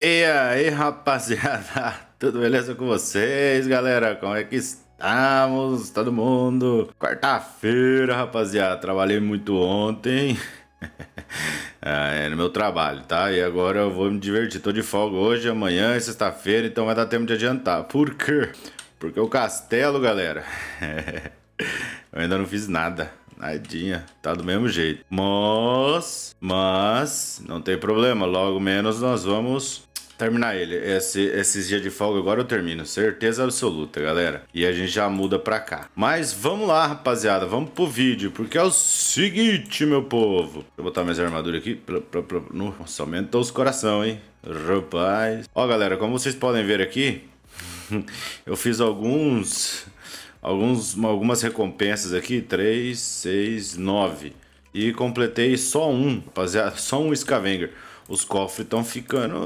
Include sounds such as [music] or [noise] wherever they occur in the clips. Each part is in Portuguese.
E aí, rapaziada, [laughs] tudo beleza com vocês, galera? Como é que estamos, todo mundo? Quarta-feira, rapaziada, trabalhei muito ontem [laughs] ah, é, no meu trabalho, tá? E agora eu vou me divertir, tô de folga hoje, amanhã é sexta-feira, então vai dar tempo de adiantar. Por quê? Porque o castelo, galera, [laughs] eu ainda não fiz nada. Nadinha, tá do mesmo jeito. Mas, mas, não tem problema. Logo menos nós vamos terminar ele. Esse, esses dias de folga agora eu termino, certeza absoluta, galera. E a gente já muda pra cá. Mas vamos lá, rapaziada, vamos pro vídeo, porque é o seguinte, meu povo. Deixa eu botar minhas armaduras aqui. Nossa, aumentou os coração, hein? Rapaz. Ó, galera, como vocês podem ver aqui, [laughs] eu fiz alguns... Alguns, algumas recompensas aqui, 3, 6, 9 E completei só um, rapaziada, só um Scavenger os cofres estão ficando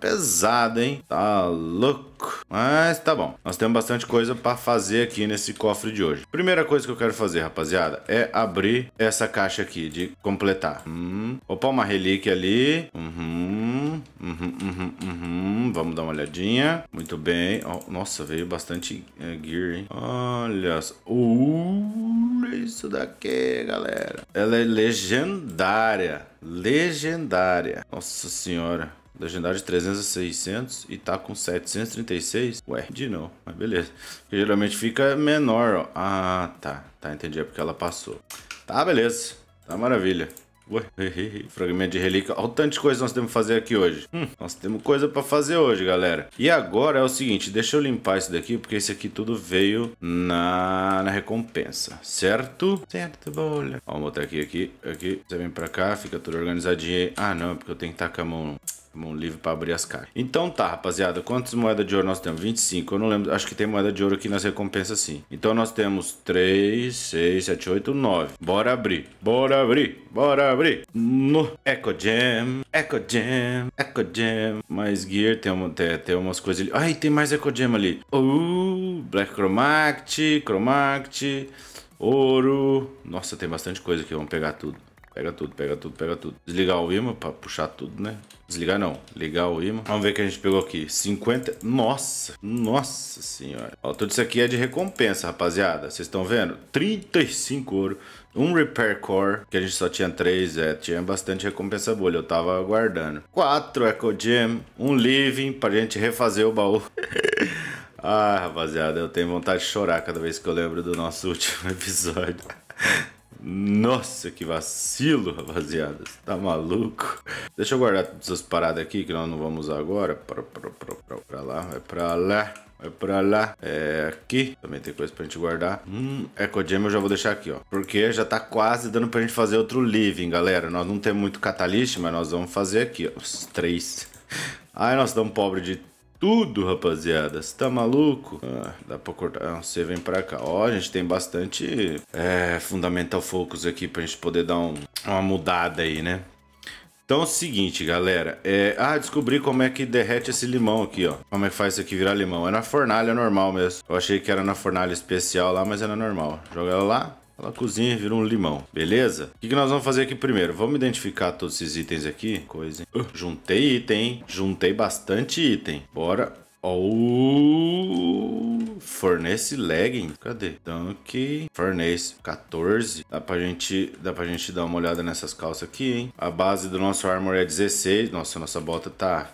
pesados, hein? Tá louco. Mas tá bom. Nós temos bastante coisa para fazer aqui nesse cofre de hoje. Primeira coisa que eu quero fazer, rapaziada, é abrir essa caixa aqui de completar. Hum. Opa, uma relíquia ali. Uhum. Uhum, uhum, uhum. Vamos dar uma olhadinha. Muito bem. Oh, nossa, veio bastante é, gear, hein? Olha só. Uh, isso daqui, galera. Ela é legendária. Legendária. Nossa senhora. Legendário de 300 a 600 e tá com 736? Ué, de não, mas beleza. Porque geralmente fica menor, ó. Ah, tá. Tá, entendi. É porque ela passou. Tá, beleza. Tá maravilha. [laughs] fragmento de relíquia. Olha o tanto de coisa que nós temos que fazer aqui hoje. Hum, nós temos coisa pra fazer hoje, galera. E agora é o seguinte, deixa eu limpar isso daqui, porque isso aqui tudo veio na, na recompensa, certo? Certo, bolha. Vamos vou botar aqui, aqui, aqui. Você vem pra cá, fica tudo organizadinho. Ah, não, é porque eu tenho que tacar a mão um livro para abrir as caixas. Então tá, rapaziada, quantas moedas de ouro nós temos? 25, eu não lembro, acho que tem moeda de ouro aqui nas recompensas sim. Então nós temos 3, 6, 7, 8, 9. Bora abrir, bora abrir, bora abrir. No Echo Jam, Echo Jam, Echo Jam. Mais gear, tem, tem, tem umas coisas ali. Ai, tem mais Echo Jam ali. Uh, Black Chromact, Chromact, ouro. Nossa, tem bastante coisa aqui, vamos pegar tudo. Pega tudo, pega tudo, pega tudo. Desligar o imã para puxar tudo, né? Desligar não. Ligar o imã. Vamos ver o que a gente pegou aqui. 50. Nossa. Nossa senhora. Ó, tudo isso aqui é de recompensa, rapaziada. Vocês estão vendo? 35 ouro. Um Repair Core, que a gente só tinha três, é, tinha bastante recompensa bolha, eu tava aguardando. Quatro Eco Gem, um Living pra gente refazer o baú. [laughs] ah, rapaziada, eu tenho vontade de chorar cada vez que eu lembro do nosso [laughs] último episódio. Nossa, que vacilo, rapaziada. Você tá maluco? Deixa eu guardar todas essas paradas aqui que nós não vamos usar agora. Pra, pra, pra, pra lá, vai pra lá. Vai pra lá. É aqui. Também tem coisa pra gente guardar. Hum, Eco Gem eu já vou deixar aqui, ó. Porque já tá quase dando pra gente fazer outro living, galera. Nós não temos muito catalyst, mas nós vamos fazer aqui, ó. Os três. Ai, nós estamos pobres de tudo, rapaziada. Você tá maluco? Ah, dá pra cortar. Você ah, vem pra cá. Ó, a gente tem bastante é, Fundamental Focus aqui pra gente poder dar um, uma mudada aí, né? Então é o seguinte, galera. É... Ah, descobri como é que derrete esse limão aqui, ó. Como é que faz isso aqui virar limão. É na fornalha normal mesmo. Eu achei que era na fornalha especial lá, mas era normal. Joga ela lá. Ela cozinha e vira um limão, beleza? O que, que nós vamos fazer aqui primeiro? Vamos identificar todos esses itens aqui. Coisa, hein? Uh, juntei item, Juntei bastante item. Bora. Oh, fornece lagging. Cadê? Dunk. Fornece 14. Dá pra, gente, dá pra gente dar uma olhada nessas calças aqui, hein? A base do nosso armor é 16. Nossa, nossa bota tá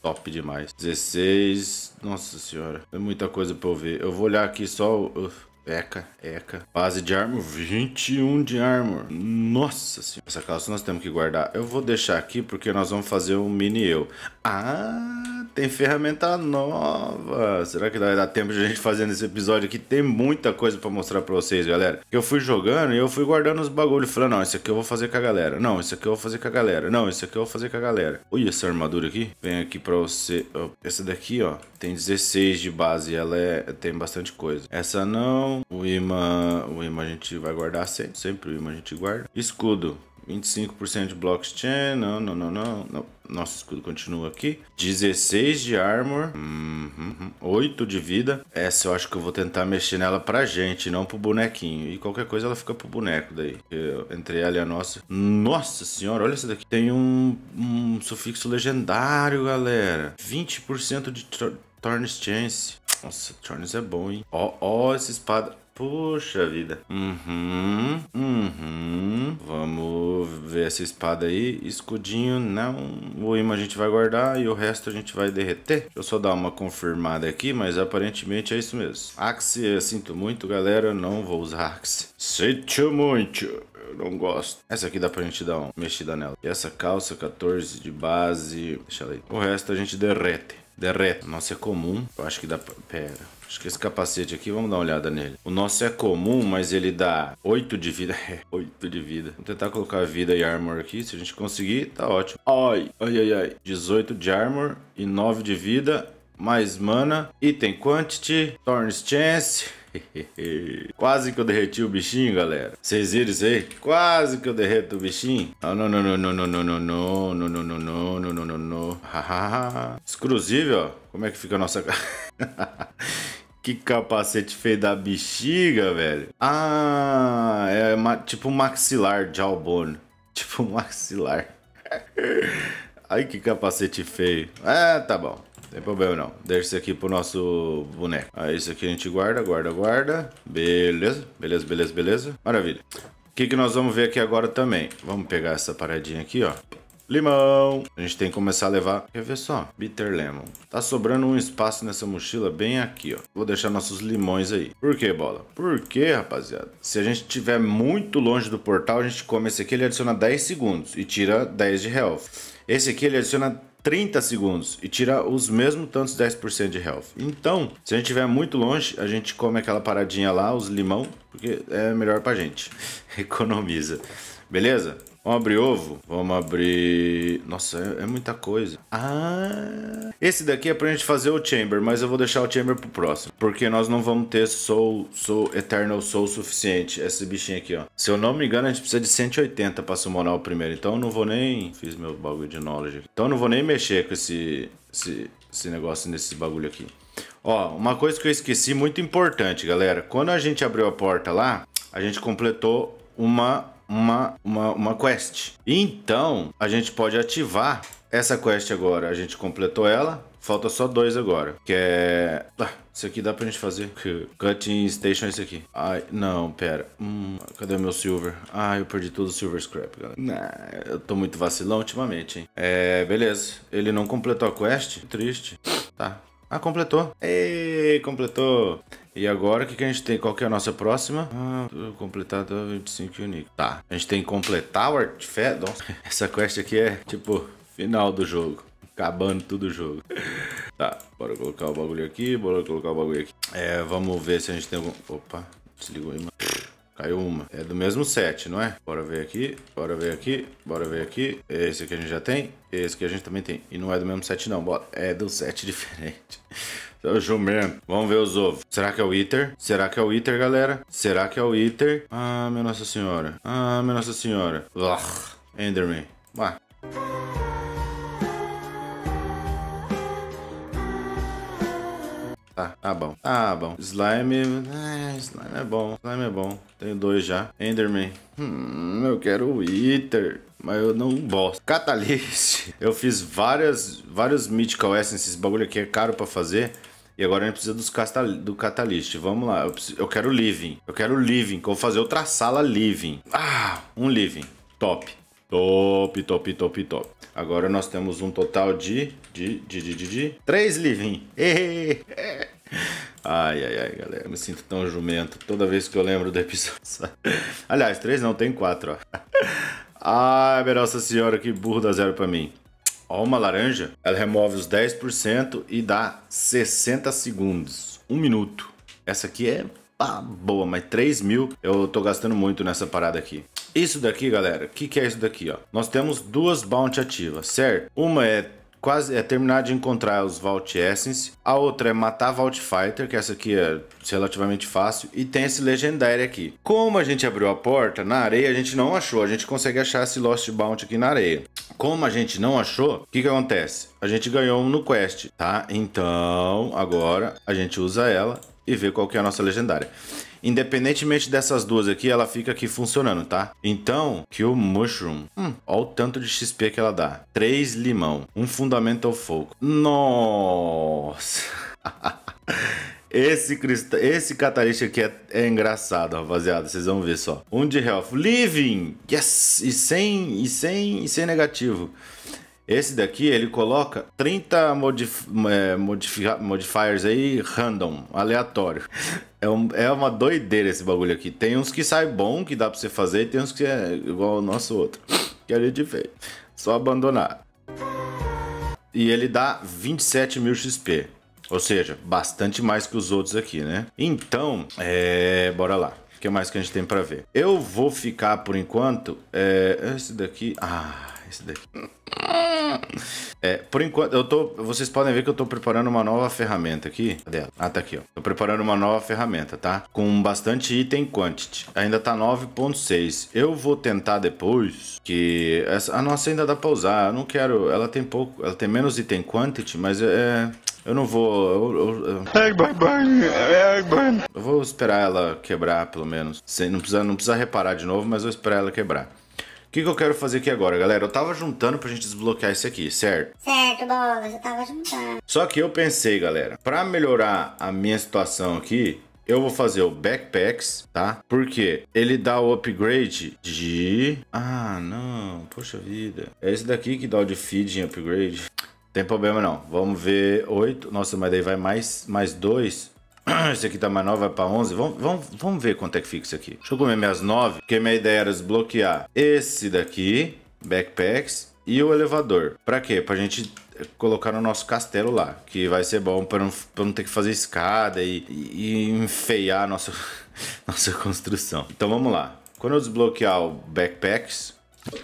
top demais. 16. Nossa senhora. É muita coisa pra eu ver. Eu vou olhar aqui só... Uh, Eca, Eca. Base de armor, 21 de armor. Nossa senhora, essa calça nós temos que guardar. Eu vou deixar aqui porque nós vamos fazer um mini eu. Ah, tem ferramenta nova. Será que vai dar tempo de a gente fazer nesse episódio aqui? Tem muita coisa para mostrar para vocês, galera. Eu fui jogando e eu fui guardando os bagulhos, falando, não, isso aqui eu vou fazer com a galera. Não, isso aqui eu vou fazer com a galera. Não, isso aqui eu vou fazer com a galera. Ui, essa armadura aqui. Vem aqui para você. Essa daqui, ó, tem 16 de base, ela é tem bastante coisa. Essa não. O imã, o imã a gente vai guardar sempre. Sempre o imã a gente guarda. Escudo. 25% de blockchain. Não, não, não, não. Não. Nosso escudo continua aqui. 16 de armor. Hum, 8 de vida. Essa eu acho que eu vou tentar mexer nela pra gente, não pro bonequinho. E qualquer coisa ela fica pro boneco daí. Eu, entre ela e a nossa. Nossa senhora, olha essa daqui. Tem um, um sufixo legendário, galera. 20% de tornes Chance. Nossa, tornes é bom, hein? Ó, ó, essa espada. Puxa vida. Uhum essa espada aí. Escudinho não. O imã a gente vai guardar e o resto a gente vai derreter. Deixa eu só dar uma confirmada aqui, mas aparentemente é isso mesmo. Axe, eu sinto muito, galera. Não vou usar axe. Sinto muito. Eu não gosto. Essa aqui dá pra gente dar uma mexida nela. E essa calça 14 de base. Deixa ela aí. O resto a gente derrete. Derrete. Nossa, é comum. Eu acho que dá pra... Pera. Acho que esse capacete aqui, vamos dar uma olhada nele. O nosso é comum, mas ele dá 8 de vida. É, 8 de vida. Vou tentar colocar vida e armor aqui. Se a gente conseguir, tá ótimo. Ai, ai, ai, ai. 18 de armor e 9 de vida. Mais mana. Item quantity. Thorns chance. Quase que eu derreti o bichinho, galera. Vocês viram isso aí? Quase que eu derreto o bichinho. Ah, não, não, não, não, não, não, não, não, não, não, não, não, não, não, não. Exclusível, ó. Como é que fica a nossa... Que capacete feio da bexiga, velho. Ah, é tipo maxilar de Albone. [laughs] Tipo maxilar. [laughs] Ai, que capacete feio. É, tá bom. Não tem problema não. Deixa isso aqui pro nosso boneco. Aí, isso aqui a gente guarda, guarda, guarda. Beleza, beleza, beleza, beleza. Maravilha. O que, que nós vamos ver aqui agora também? Vamos pegar essa paradinha aqui, ó limão. A gente tem que começar a levar, quer ver só, bitter lemon. Tá sobrando um espaço nessa mochila bem aqui, ó. Vou deixar nossos limões aí. Por que, bola? Por que, rapaziada? Se a gente estiver muito longe do portal, a gente come esse aqui, ele adiciona 10 segundos e tira 10 de health. Esse aqui ele adiciona 30 segundos e tira os mesmos tantos 10% de health. Então, se a gente estiver muito longe, a gente come aquela paradinha lá, os limão, porque é melhor pra gente. [laughs] Economiza. Beleza? Vamos abrir ovo? Vamos abrir... Nossa, é, é muita coisa. Ah... Esse daqui é pra gente fazer o Chamber, mas eu vou deixar o Chamber pro próximo. Porque nós não vamos ter Soul, soul Eternal Soul suficiente. Esse bichinho aqui, ó. Se eu não me engano, a gente precisa de 180 pra summonar o primeiro. Então eu não vou nem... Fiz meu bagulho de knowledge aqui. Então eu não vou nem mexer com esse, esse, esse negócio nesse bagulho aqui. Ó, uma coisa que eu esqueci muito importante, galera. Quando a gente abriu a porta lá, a gente completou uma uma, uma, uma quest. Então, a gente pode ativar essa quest agora. A gente completou ela. Falta só dois agora. Que é... Ah, isso aqui dá pra gente fazer. Cutting Station é isso aqui. Ai, não, pera. Hum, cadê o meu Silver? Ah, eu perdi todo o Silver Scrap, galera. Nah, eu tô muito vacilão ultimamente, hein. É, beleza. Ele não completou a quest. Triste. Tá. Ah, completou. Ei, completou. E agora o que, que a gente tem? Qual que é a nossa próxima? Ah, completar 25 unique. Tá. A gente tem que completar o artefato. [laughs] Essa quest aqui é tipo final do jogo. Acabando tudo o jogo. [laughs] Tá, bora colocar o bagulho aqui, bora colocar o bagulho aqui. É, vamos ver se a gente tem algum. Opa, desligou aí, mano. Caiu uma. É do mesmo set, não é? Bora ver aqui, bora ver aqui, bora ver aqui. Esse aqui a gente já tem, esse aqui a gente também tem. E não é do mesmo set não, bora. É do set [laughs] diferente. Eu é jumento. Vamos ver os ovos. Será que é o Iter? Será que é o Iter, galera? Será que é o Iter? Ah, minha Nossa Senhora. Ah, minha Nossa Senhora. Uah, Enderman. Ué, Tá, tá bom. Ah, bom. Slime. Eh, slime é bom. Slime é bom. Tenho dois já. Enderman. Hum, eu quero o Eater. Mas eu não gosto. Catalyst. [laughs] Eu fiz várias, vários Mythical Essence. Esse bagulho aqui é caro pra fazer. E agora a gente precisa dos castal... do Catalyst. Vamos lá. Eu, preciso... eu quero Living. Eu quero Living. Que eu vou fazer outra sala Living. Ah, um Living. Top. Top, top, top, top. Agora nós temos um total de... de, de, de, de, de três livrinhos. Ai, ai, ai, galera. Me sinto tão jumento toda vez que eu lembro do episódio. [laughs] Aliás, três não, tem quatro, ó. Ai, minha nossa senhora, que burro da zero pra mim. Ó, uma laranja, ela remove os 10% e dá 60 segundos. Um minuto. Essa aqui é ah, boa, mas 3 mil eu tô gastando muito nessa parada aqui. Isso daqui, galera, o que, que é isso daqui, ó? Nós temos duas bounty ativas, certo? Uma é quase é terminar de encontrar os Vault Essence. A outra é matar Vault Fighter, que essa aqui é relativamente fácil. E tem esse Legendário aqui. Como a gente abriu a porta, na areia a gente não achou. A gente consegue achar esse Lost Bounty aqui na areia. Como a gente não achou, o que, que acontece? A gente ganhou um no quest, tá? Então, agora a gente usa ela e ver qual que é a nossa legendária. Independentemente dessas duas aqui, ela fica aqui funcionando, tá? Então, que o Mushroom. Hum, olha o tanto de XP que ela dá. 3 limão, um Fundamental Foco. Nossa! [laughs] Esse, cristal, esse catalista aqui é, é, engraçado, rapaziada. Vocês vão ver só. Um de health. Living! Yes! E sem, e sem, e sem negativo. Esse daqui, ele coloca 30 é, modif modifiers aí, random, aleatório. É, um, é, uma doideira esse bagulho aqui. Tem uns que sai bom, que dá pra você fazer, e tem uns que é igual o nosso outro, [laughs] que a gente fez. Só abandonar. E ele dá 27 mil XP. Ou seja, bastante mais que os outros aqui, né? Então, é... bora lá. O que mais que a gente tem pra ver? Eu vou ficar, por enquanto... É... Esse daqui... Ah, esse daqui... É, por enquanto, eu tô. Vocês podem ver que eu tô preparando uma nova ferramenta aqui. Cadê ela? Ah, tá aqui, ó. Tô preparando uma nova ferramenta, tá? Com bastante item quantity. Ainda tá 9.6. Eu vou tentar depois. Que. Essa, a nossa ainda dá pra usar. Eu não quero. Ela tem pouco. Ela tem menos item quantity, mas é. é eu não vou. Eu, eu, eu, eu vou esperar ela quebrar, pelo menos. Sem, não, precisa, não precisa reparar de novo, mas eu vou esperar ela quebrar que, que eu quero fazer aqui agora, galera? Eu tava juntando pra gente desbloquear isso aqui, certo? Certo, Bolas, eu tava juntando. Só que eu pensei, galera, pra melhorar a minha situação aqui, eu vou fazer o Backpacks, tá? Porque ele dá o upgrade de... Ah, não. Poxa vida. É esse daqui que dá o de feed em upgrade. Tem problema não. Vamos ver 8. Nossa, mas daí vai mais 2. Mais dois. [clears throat] Esse aqui tá mais nova, vai é pra 11. Vamos, vamos, vamos ver quanto é que fica isso aqui. Deixa eu comer minhas 9, porque minha ideia era desbloquear esse daqui, backpacks, e o elevador. Pra quê? Pra gente colocar no nosso castelo lá, que vai ser bom pra não, pra não ter que fazer escada e, e, e enfeiar a nossa, [laughs] nossa construção. Então vamos lá. Quando eu desbloquear o backpacks,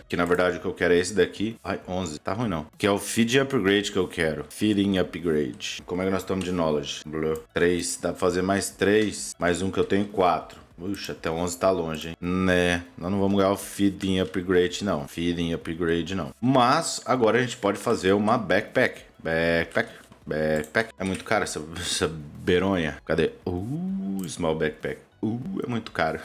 que na verdade o que eu quero é esse daqui. Ai, 11. Tá ruim não. Que é o feed upgrade que eu quero. Feeding upgrade. Como é que nós estamos de knowledge? Blue. 3. Dá pra fazer mais 3. Mais um que eu tenho 4. Puxa, até 11 tá longe, hein? Né, nós não vamos ganhar o feeding upgrade, não. Feeding upgrade, não. Mas, agora a gente pode fazer uma backpack. Backpack, backpack. É muito caro essa, [laughs] essa beronha. Cadê? Uh, small backpack. Uh, é muito caro.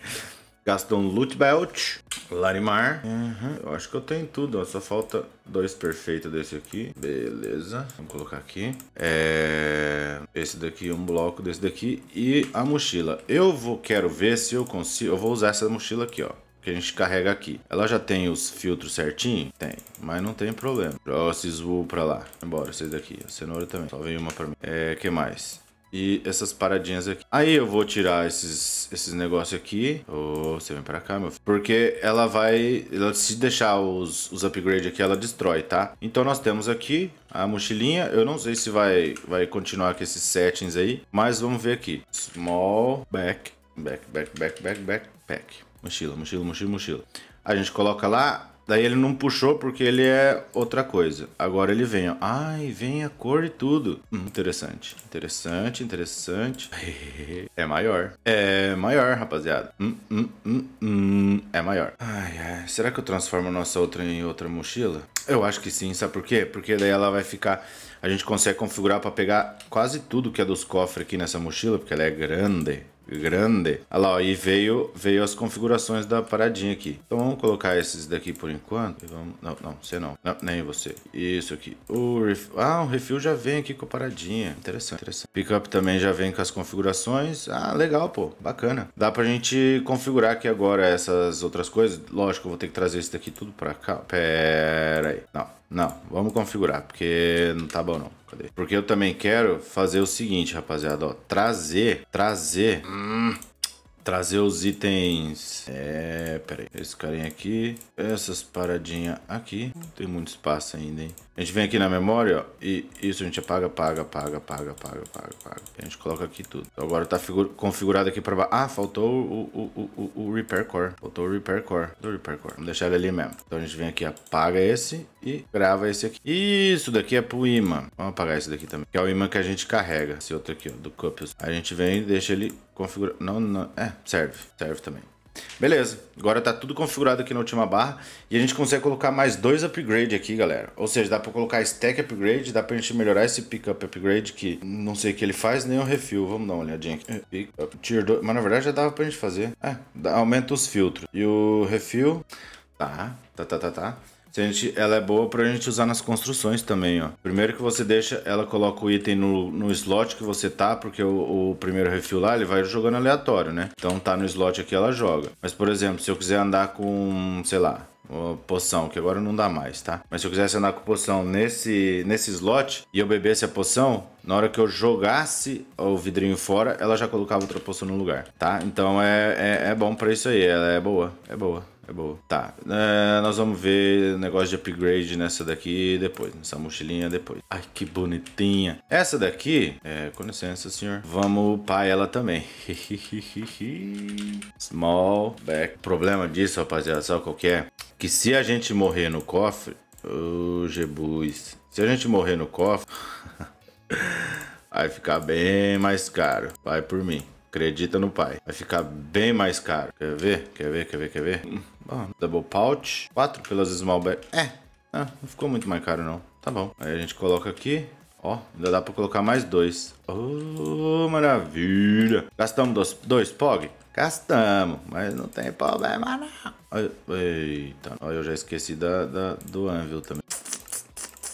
Gaston Lutbelt, Larimar. Uhum. Eu acho que eu tenho tudo, ó. só falta dois perfeitos desse aqui. Beleza, vamos colocar aqui. É... Esse daqui, um bloco desse daqui e a mochila. Eu vou, quero ver se eu consigo... Eu vou usar essa mochila aqui, ó. Que a gente carrega aqui. Ela já tem os filtros certinho? Tem. Mas não tem problema. Joga esses wool pra lá. Embora, esses daqui. A cenoura também. Só vem uma pra mim. É, que mais? e essas paradinhas aqui. Aí eu vou tirar esses, esses negócios aqui. Oh, você vem pra cá, meu filho. Porque ela vai... Ela, se deixar os, os upgrades aqui, ela destrói, tá? Então nós temos aqui a mochilinha. Eu não sei se vai, vai continuar com esses settings aí. Mas vamos ver aqui. Small back. Back, back, back, back, back, back. Mochila, mochila, mochila, mochila. A gente coloca lá Daí ele não puxou porque ele é outra coisa. Agora ele vem, ó. Ai, vem a cor e tudo. Hum, interessante, interessante, interessante. [laughs] é maior. É maior, rapaziada. Hum, hum, hum, hum. É maior. Ai, ai. Será que eu transformo a nossa outra em outra mochila? Eu acho que sim, sabe por quê? Porque daí ela vai ficar... A gente consegue configurar para pegar quase tudo que é dos cofres aqui nessa mochila, porque ela é grande. Grande. Olha lá, ó, e veio, veio as configurações da paradinha aqui. Então vamos colocar esses daqui por enquanto. Vamos... Não, não, você não. não. Nem você. Isso aqui. O ref... Ah, o refil já vem aqui com a paradinha. Interessante, interessante. Pickup também já vem com as configurações. Ah, legal, pô. Bacana. Dá pra gente configurar aqui agora essas outras coisas. Lógico, eu vou ter que trazer isso daqui tudo pra cá. Pera aí. Não, não. Vamos configurar, porque não tá bom não. Porque eu também quero fazer o seguinte, rapaziada, ó. Trazer, trazer... Hum trazer os itens. É, peraí. Esse carinha aqui. Essas paradinhas aqui. Tem muito espaço ainda, hein? A gente vem aqui na memória, ó. E isso a gente apaga, apaga, apaga, apaga, apaga, apaga, apaga. E a gente coloca aqui tudo. Agora tá configurado aqui pra baixo. Ah, faltou o, o, o, o, Repair Core. Faltou o Repair Core. Do Repair Core. Vamos deixar ele ali mesmo. Então a gente vem aqui, apaga esse e grava esse aqui. Isso daqui é pro imã. Vamos apagar esse daqui também. Que é o imã que a gente carrega. Esse outro aqui, ó. Do Cupius. A gente vem e deixa ele Configura... Não, não... É, serve. Serve também. Beleza, agora tá tudo configurado aqui na última barra e a gente consegue colocar mais dois upgrade aqui, galera. Ou seja, dá pra colocar stack upgrade, dá pra gente melhorar esse pickup upgrade que não sei o que ele faz, nem o refil Vamos dar uma olhadinha aqui. Pickup, tier 2, mas na verdade já dava pra gente fazer. É, aumenta os filtros. E o refil tá, tá, tá, tá, tá. Se a gente, ela é boa pra gente usar nas construções também, ó. Primeiro que você deixa, ela coloca o item no, no slot que você tá, porque o, o primeiro refil lá, ele vai jogando aleatório, né? Então tá no slot aqui, ela joga. Mas, por exemplo, se eu quiser andar com, sei lá, poção, que agora não dá mais, tá? Mas se eu quisesse andar com poção nesse, nesse slot e eu bebesse a poção, na hora que eu jogasse o vidrinho fora, ela já colocava outra poção no lugar, tá? Então é, é, é bom pra isso aí, ela é boa, é boa. É boa. Tá. É, nós vamos ver negócio de upgrade nessa daqui depois. Nessa mochilinha depois. Ai, que bonitinha. Essa daqui, é, com licença, senhor. Vamos upar ela também. [laughs] Small back. O problema disso, rapaziada, sabe qual que é? Que se a gente morrer no cofre... Ô, oh, jebus. Se a gente morrer no cofre... [laughs] vai ficar bem mais caro. Vai por mim. Acredita no pai. Vai ficar bem mais caro. Quer ver? Quer ver? Quer ver? Quer ver? Hum. Bom, double pouch. Quatro pelas small bag. É. Ah, não ficou muito mais caro não. Tá bom. Aí a gente coloca aqui. Ó, ainda dá pra colocar mais dois. Oh, maravilha. Gastamos dois, dois POG? Gastamos, mas não tem problema não. Eita, eu já esqueci da, da do anvil também.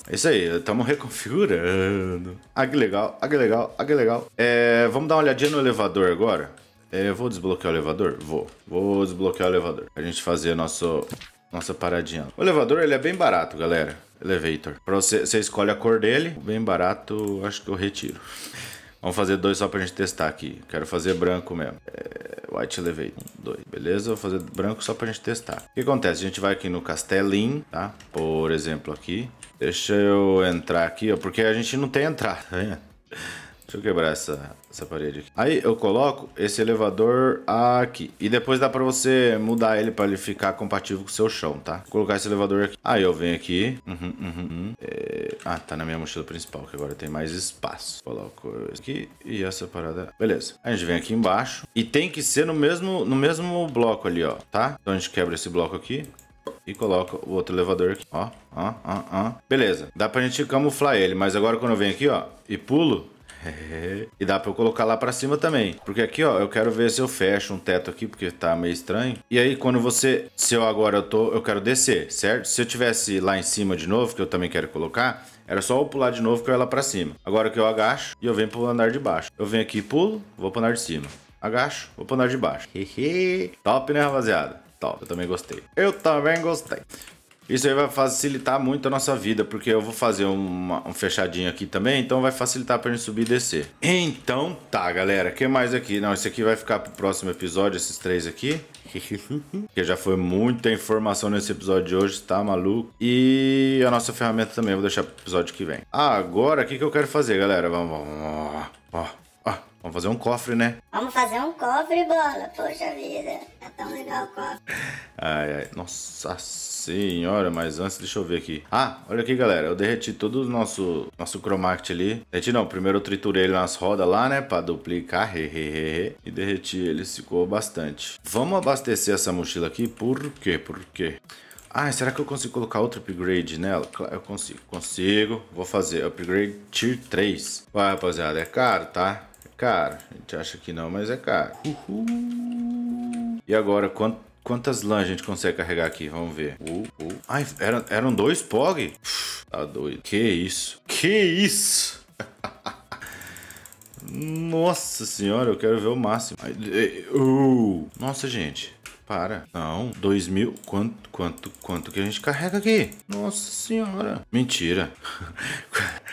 Isso aí, estamos reconfigurando. Ah, que legal, ah, que legal, ah, que legal. É, vamos dar uma olhadinha no elevador agora. É, vou desbloquear o elevador? Vou. Vou desbloquear o elevador. A gente fazer nosso, nossa paradinha. O elevador, ele é bem barato, galera. Elevator. Pra você, você escolhe a cor dele. Bem barato, acho que eu retiro. [laughs] Vamos fazer dois só pra gente testar aqui. Quero fazer branco mesmo. É, white Elevator. Um, dois. Beleza? Vou fazer branco só pra gente testar. O que acontece? A gente vai aqui no Castelim, tá? Por exemplo, aqui. Deixa eu entrar aqui, ó, porque a gente não tem entrada, né? Deixa eu quebrar essa, essa parede aqui. Aí eu coloco esse elevador aqui. E depois dá pra você mudar ele pra ele ficar compatível com o seu chão, tá? Vou colocar esse elevador aqui. Aí eu venho aqui. Uhum, uhum, uhum. É... Ah, tá na minha mochila principal, que agora tem mais espaço. Coloco isso aqui e essa parada. Beleza. A gente vem aqui embaixo. E tem que ser no mesmo, no mesmo bloco ali, ó, tá? Então a gente quebra esse bloco aqui. E coloca o outro elevador aqui, ó, ó, ó, ó. Beleza, dá pra gente camuflar ele, mas agora quando eu venho aqui, ó, e pulo, [laughs] e dá pra eu colocar lá pra cima também. Porque aqui, ó, eu quero ver se eu fecho um teto aqui, porque tá meio estranho. E aí, quando você... Se eu agora eu tô... Eu quero descer, certo? Se eu tivesse lá em cima de novo, que eu também quero colocar... Era só eu pular de novo que eu ia lá pra cima. Agora que eu agacho e eu venho pro andar de baixo. Eu venho aqui, pulo, vou pro andar de cima. Agacho, vou pro andar de baixo. [laughs] Top, né, rapaziada? Top, eu também gostei. Eu também gostei. Isso aí vai facilitar muito a nossa vida, porque eu vou fazer uma, um fechadinho aqui também, então vai facilitar pra gente subir e descer. Então tá, galera, o que mais aqui? Não, isso aqui vai ficar pro próximo episódio, esses três aqui. [laughs] que já foi muita informação nesse episódio de hoje, tá maluco? E a nossa ferramenta também, vou deixar pro episódio que vem. Ah, agora, o que, que eu quero fazer, galera? Vamos, vamos, vamos. Ó. Ó, vamos fazer um cofre, né? Vamos fazer um cofre, bola. Poxa vida, tá tão legal o cofre. Ai, ai, nossa senhora, mas antes deixa eu ver aqui. Ah, olha aqui, galera. Eu derreti todo o nosso, nosso cromact ali. Derreti não, primeiro eu triturei ele nas rodas lá, né? Pra duplicar, hehehe, E derreti ele, ficou bastante. Vamos abastecer essa mochila aqui, por quê? Por quê? Ah, será que eu consigo colocar outro upgrade nela? Claro, eu consigo. Consigo. Vou fazer upgrade tier 3. Vai, rapaziada, é caro, tá? Cara, A gente acha que não, mas é caro. Uhul. E agora, quant, quantas LAN a gente consegue carregar aqui? Vamos ver. Uh, uh. Ai, eram, eram dois POG? Uf, tá doido. Que isso? Que isso? [laughs] Nossa senhora, eu quero ver o máximo. Uh. nossa, gente. Para. Não. 2 mil. Quanto, quanto, quanto que a gente carrega aqui? Nossa senhora. Mentira.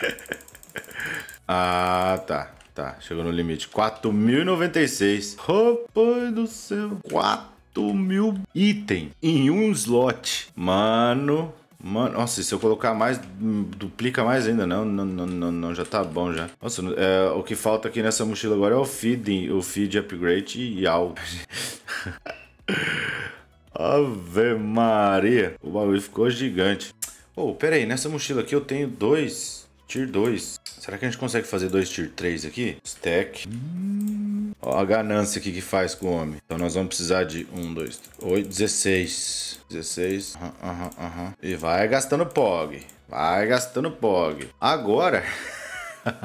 [laughs] ah, tá. Tá, chegou no limite. 4.096. Rapaz do céu. 4 mil item em um slot. Mano. Mano, nossa, se eu colocar mais, duplica mais ainda. Não, não, não, não, já tá bom já. Nossa, é, o que falta aqui nessa mochila agora é o feed, o feed upgrade e ao. [laughs] Ave Maria. O bagulho ficou gigante. Oh, pera aí, nessa mochila aqui eu tenho dois Tier 2. Será que a gente consegue fazer dois Tier 3 aqui? Stack. Hum. Ó a ganância aqui que faz com o homem. Então nós vamos precisar de 1, 2, 3, 8, 16. 16. Aham, uhum, aham, uhum, aham. Uhum. E vai gastando POG. Vai gastando POG. Agora... [laughs]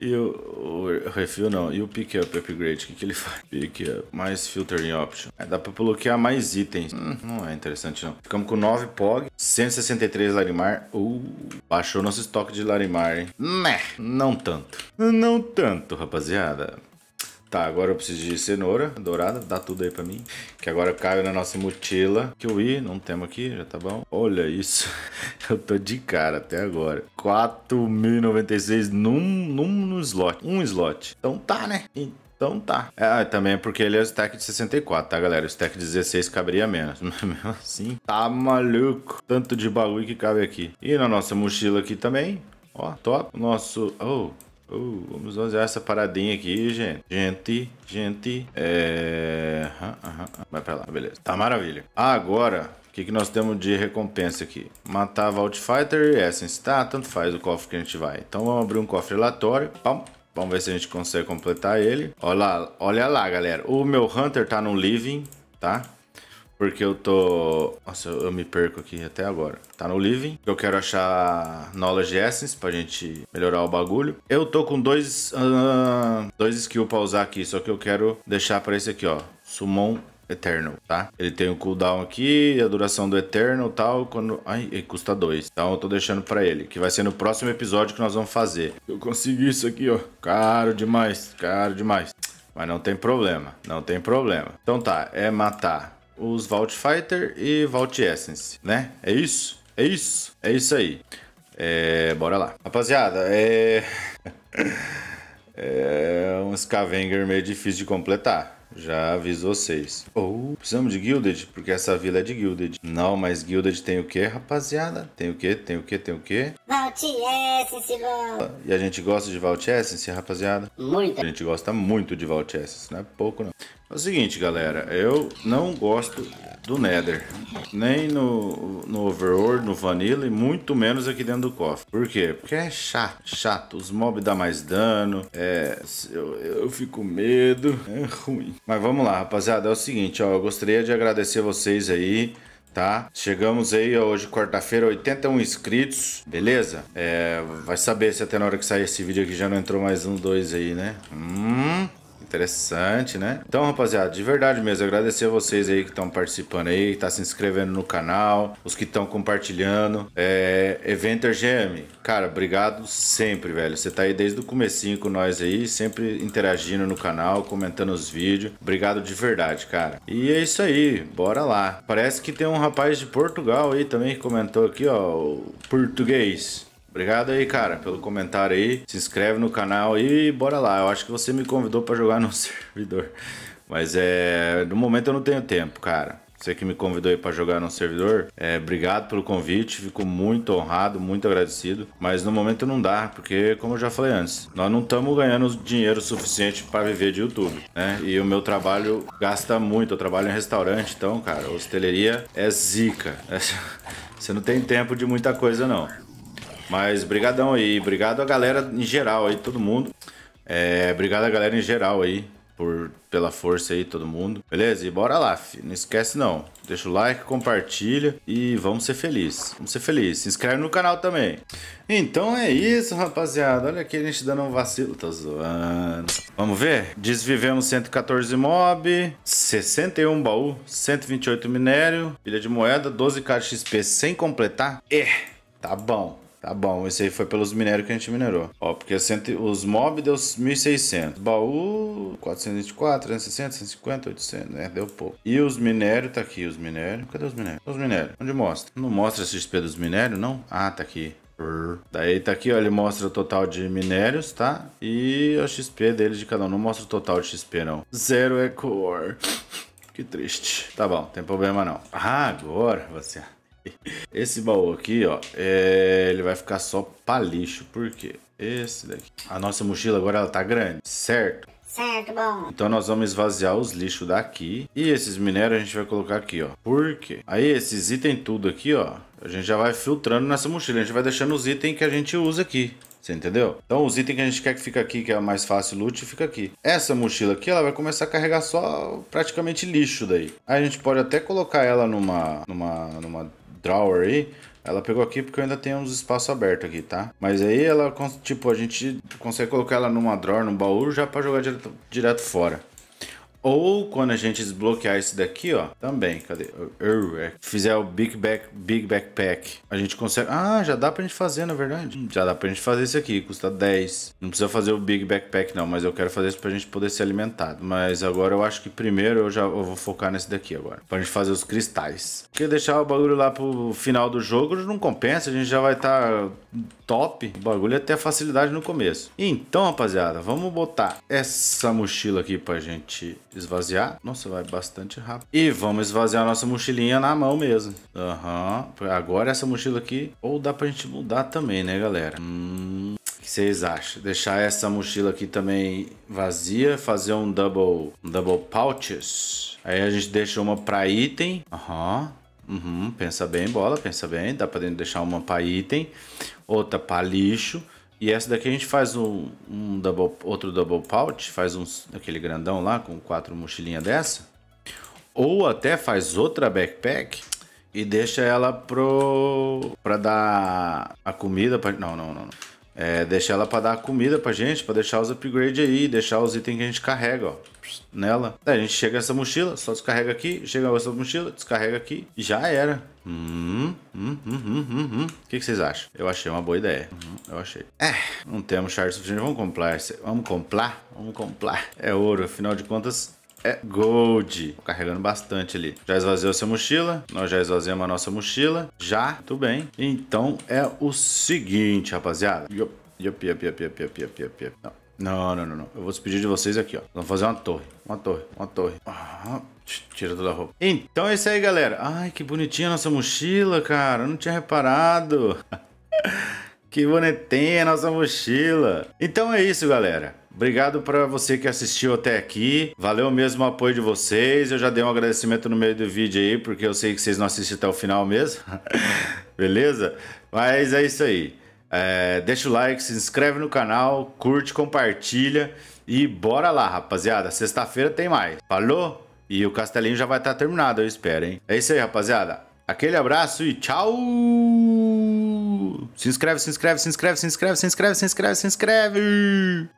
e o, o, refill não, e o pick up upgrade, o que, que ele faz? Pick up, mais filtering option. É, dá pra bloquear mais itens. Hum, não é interessante não. Ficamos com 9 POG, 163 Larimar. Uh, baixou nosso estoque de Larimar, hein? Né, não tanto. Não tanto, rapaziada. Tá, agora eu preciso de cenoura dourada, dá tudo aí pra mim. Que agora caiu na nossa mochila. Kiwi, não temos aqui, já tá bom. Olha isso, [laughs] eu tô de cara até agora. 4.096 num, num, num slot, um slot. Então tá, né? Então tá. É, ah, também é porque ele é o stack de 64, tá, galera? O stack de 16 caberia menos. [laughs] Mas mesmo assim, tá maluco. Tanto de bagulho que cabe aqui. E na nossa mochila aqui também. Ó, top. Nosso... Oh, Uh, vamos usar essa paradinha aqui, gente. Gente, gente. É. Vai pra lá, beleza. Tá maravilha. Agora, o que, que nós temos de recompensa aqui? Matar Vault Fighter e Essence. Tá, tanto faz o cofre que a gente vai. Então vamos abrir um cofre relatório. Vamos ver se a gente consegue completar ele. Olha lá, olha lá, galera. O meu Hunter tá no living, tá? Porque eu tô. Nossa, eu, eu, me perco aqui até agora. Tá no Living. Eu quero achar Knowledge Essence pra gente melhorar o bagulho. Eu tô com dois. Uh, dois skills pra usar aqui. Só que eu quero deixar pra esse aqui, ó. Summon Eternal, tá? Ele tem o cooldown aqui, a duração do Eternal e tal, quando... Ai, ele custa dois. Então eu tô deixando pra ele, que vai ser no próximo episódio que nós vamos fazer. Eu consegui isso aqui, ó. Caro demais, caro demais. Mas não tem problema, não tem problema. Então tá, é matar os Vault Fighter e Vault Essence, né? É isso? É isso? É isso aí. É, bora lá. Rapaziada, é... [laughs] é um Scavenger meio difícil de completar. Já aviso vocês. Ou oh, precisamos de Gilded, porque essa vila é de Gilded. Não, mas Gilded tem o que, rapaziada? Tem o que, tem o que, tem o que? Vault Essence, mano. E a gente gosta de Vault Essence, rapaziada? Muito. A gente gosta muito de Vault Essence, não é pouco não. É o seguinte, galera, eu não gosto do Nether, nem no, no Overworld, no Vanilla e muito menos aqui dentro do cofre. Por quê? Porque é chato, chato. Os mobs dão mais dano, é, eu, eu fico com medo, é ruim. Mas vamos lá, rapaziada, é o seguinte, ó, eu gostaria de agradecer vocês aí tá? Chegamos aí hoje, quarta-feira, 81 inscritos, beleza? É, vai saber se até na hora que sair esse vídeo aqui já não entrou mais um, dois aí, né? Hum... Interessante, né? Então, rapaziada, de verdade mesmo, agradecer a vocês aí que estão participando aí, que tá se inscrevendo no canal, os que estão compartilhando. É, Eventer GM, cara, obrigado sempre, velho. Você tá aí desde o comecinho com nós aí, sempre interagindo no canal, comentando os vídeos. Obrigado de verdade, cara. E é isso aí, bora lá. Parece que tem um rapaz de Portugal aí também que comentou aqui, ó, português. Obrigado aí, cara, pelo comentário aí. Se inscreve no canal e bora lá. Eu acho que você me convidou para jogar no [laughs] servidor. Mas é. No momento eu não tenho tempo, cara. Você que me convidou aí para jogar no servidor. É, obrigado pelo convite, fico muito honrado, muito agradecido. Mas no momento não dá, porque, como eu já falei antes, nós não estamos ganhando dinheiro suficiente para viver de YouTube, né? E o meu trabalho gasta muito. Eu trabalho em restaurante, então, cara, hosteleria é zica. [laughs] Você não tem tempo de muita coisa, não. Mas brigadão aí, obrigado a galera em geral aí, todo mundo. É, obrigado a galera em geral aí por pela força aí todo mundo. Beleza? E bora lá, filho. não esquece não. Deixa o like, compartilha e vamos ser felizes. Vamos ser felizes. Se inscreve no canal também. Então é isso, rapaziada. Olha aqui a gente dando um vacilo, tá zoando. Vamos ver? Desvivemos 114 mob, 61 baú, 128 minério, pilha de moeda, 12 XP sem completar. É, tá bom. Tá bom, esse aí foi pelos minérios que a gente minerou. Ó, porque cento, os mob deu 1.600. Baú, 424, 360, 150, 800, né? Deu pouco. E os minérios, tá aqui os minérios. Cadê os minérios? Os minérios. Onde mostra? Não mostra a XP dos minérios, não? Ah, tá aqui. Daí tá aqui, ó, ele mostra o total de minérios, tá? E a XP dele de cada um. Não mostra o total de XP, não. Zero é core. [laughs] Que triste. Tá bom, tem problema não. Ah, agora você... Esse baú aqui, ó, é... ele vai ficar só pra lixo, por quê? Esse daqui. A nossa mochila agora ela tá grande, certo? Certo, bom. Então nós vamos esvaziar os lixos daqui. E esses minérios a gente vai colocar aqui, ó. Por quê? Aí esses itens tudo aqui, ó. A gente já vai filtrando nessa mochila. A gente vai deixando os itens que a gente usa aqui. Você entendeu? Então os itens que a gente quer que fica aqui, que é mais fácil loot, fica aqui. Essa mochila aqui, ela vai começar a carregar só praticamente lixo daí. Aí a gente pode até colocar ela numa, numa, numa drawer aí, ela pegou aqui porque eu ainda tenho uns espaço aberto aqui, tá? Mas aí ela, tipo, a gente consegue colocar ela numa drawer, num baú, já pra jogar direto, direto fora. Ou quando a gente desbloquear esse daqui, ó, também, cadê? É, fizer o Big, Back, Big Backpack, a gente consegue... Ah, já dá pra gente fazer, na verdade. Já dá pra gente fazer esse aqui, custa 10. Não precisa fazer o Big Backpack não, mas eu quero fazer isso pra gente poder ser alimentado. Mas agora eu acho que primeiro eu já eu vou focar nesse daqui agora, pra gente fazer os cristais. Porque deixar o bagulho lá pro final do jogo não compensa, a gente já vai estar... Tá top, o bagulho até facilidade no começo. Então, rapaziada, vamos botar essa mochila aqui pra gente esvaziar. Nossa, vai bastante rápido. E vamos esvaziar nossa mochilinha na mão mesmo. Aham, uhum. agora essa mochila aqui, ou dá pra gente mudar também, né, galera? Hum... O que vocês acham? Deixar essa mochila aqui também vazia, fazer um double, um double pouches. Aí a gente deixa uma para item. Aham. Uhum. Uhum, pensa bem, bola, pensa bem. Dá pra deixar uma pra item, outra pra lixo. E essa daqui a gente faz um, um double, outro double pouch, faz um, aquele grandão lá com quatro mochilinhas dessa. Ou até faz outra backpack e deixa ela pro para dar a comida para não, não, não. não. É, deixa ela para dar a comida pra gente, para deixar os upgrades aí, deixar os itens que a gente carrega, ó nela. É, a gente chega essa mochila, só descarrega aqui, chega essa mochila, descarrega aqui, já era. Hum, hum, hum, hum, hum, hum. O que, vocês acham? Eu achei uma boa ideia. Uhum, eu achei. É, não temos charge suficiente. Vamos comprar. Vamos comprar? Vamos comprar. É ouro, afinal de contas, é gold. Carregando bastante ali. Já esvaziou sua mochila. Nós já esvaziamos a nossa mochila. Já, tudo bem. Então é o seguinte, rapaziada. Yup, yup, yup, yup, yup, yup, yup, Não. Não, não, não, não. Eu vou despedir de vocês aqui, ó. Vamos fazer uma torre. Uma torre, uma torre. Ah, tira toda a roupa. Então é isso aí, galera. Ai, que bonitinha a nossa mochila, cara. Eu não tinha reparado. [laughs] que bonitinha a nossa mochila. Então é isso, galera. Obrigado para você que assistiu até aqui. Valeu mesmo o apoio de vocês. Eu já dei um agradecimento no meio do vídeo aí, porque eu sei que vocês não assistem até o final mesmo. [laughs] Beleza? Mas é isso aí. É, deixa o like, se inscreve no canal, curte, compartilha e bora lá, rapaziada. Sexta-feira tem mais. Falou? E o castelinho já vai estar tá terminado, eu espero, hein? É isso aí, rapaziada. Aquele abraço e tchau! Se inscreve, se inscreve, se inscreve, se inscreve, se inscreve, se inscreve, se inscreve!